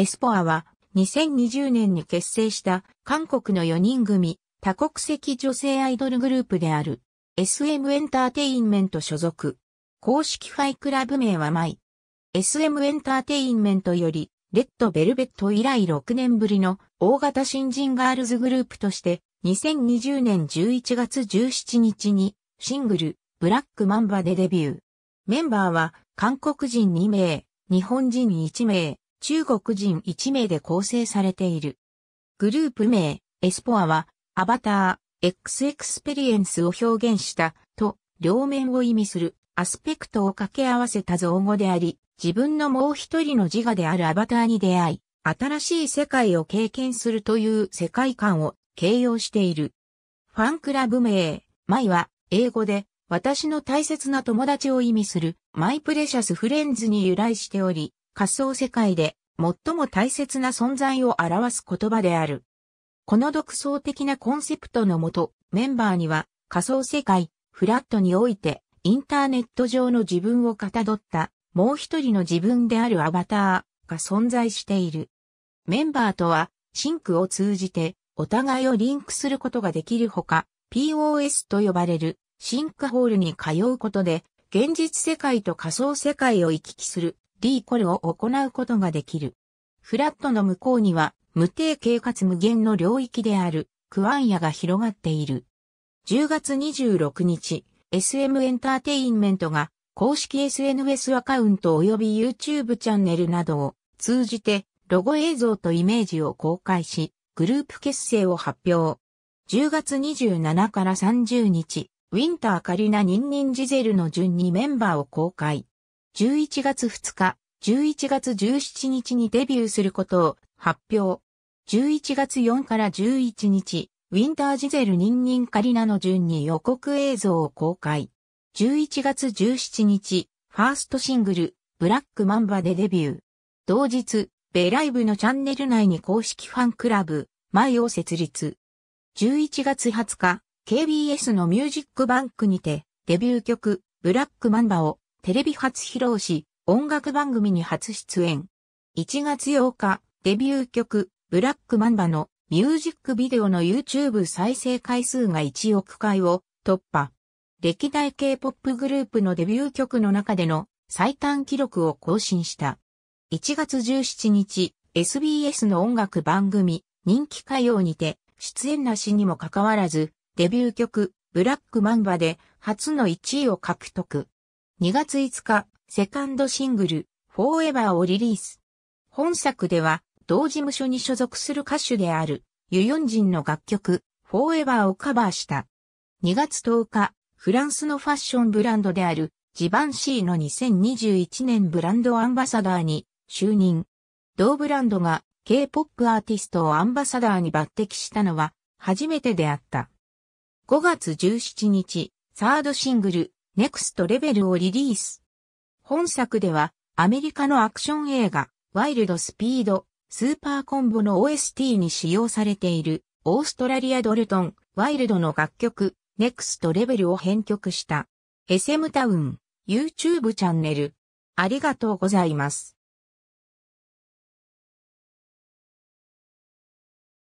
エスポアは2020年に結成した韓国の4人組多国籍女性アイドルグループである SM エンターテインメント所属。公式ファイクラブ名はマイ。SM エンターテインメントよりレッドベルベット以来6年ぶりの大型新人ガールズグループとして2020年11月17日にシングルブラックマンバでデビュー。メンバーは韓国人2名、日本人1名、中国人1名で構成されている。グループ名、エスポアは、アバター、X エクスペリエンスを表現したと、両面を意味するアスペクトを掛け合わせた造語であり、自分のもう一人の自我であるアバターに出会い、新しい世界を経験するという世界観を形容している。ファンクラブ名、マイは、英語で、私の大切な友達を意味する、マイプレシャスフレンズに由来しており、仮想世界で最も大切な存在を表す言葉である。この独創的なコンセプトのもと、メンバーには仮想世界、フラットにおいて、インターネット上の自分をかたどった、もう一人の自分であるアバターが存在している。メンバーとは、シンクを通じて、お互いをリンクすることができるほか、POS と呼ばれる、シンクホールに通うことで、現実世界と仮想世界を行き来する D コルを行うことができる。フラットの向こうには、無定型かつ無限の領域である、クワンヤが広がっている。10月26日、SM エンターテインメントが、公式 SNS アカウント及び YouTube チャンネルなどを通じて、ロゴ映像とイメージを公開し、グループ結成を発表。10月27から30日、ウィンターカリナニンニンジゼルの順にメンバーを公開。11月2日、11月17日にデビューすることを発表。11月4から11日、ウィンタージゼルニンニンカリナの順に予告映像を公開。11月17日、ファーストシングル、ブラックマンバでデビュー。同日、ベライブのチャンネル内に公式ファンクラブ、マイを設立。11月20日、KBS のミュージックバンクにて、デビュー曲、ブラックマンバをテレビ初披露し、音楽番組に初出演。1月8日、デビュー曲、ブラックマンバのミュージックビデオの YouTube 再生回数が1億回を突破。歴代 K-POP グループのデビュー曲の中での最短記録を更新した。1月17日、SBS の音楽番組、人気歌謡にて、出演なしにもかかわらず、デビュー曲、ブラックマンバで初の1位を獲得。2月5日、セカンドシングル、フォーエバーをリリース。本作では、同事務所に所属する歌手である、ユヨンジンの楽曲、フォーエバーをカバーした。2月10日、フランスのファッションブランドである、ジバンシーの2021年ブランドアンバサダーに就任。同ブランドが K-POP アーティストをアンバサダーに抜擢したのは初めてであった。5月17日、サードシングル、ネクストレベルをリリース。本作では、アメリカのアクション映画、ワイルドスピード、スーパーコンボの OST に使用されている、オーストラリアドルトン、ワイルドの楽曲、ネクストレベルを編曲した。SM タウン、YouTube チャンネル。ありがとうございます。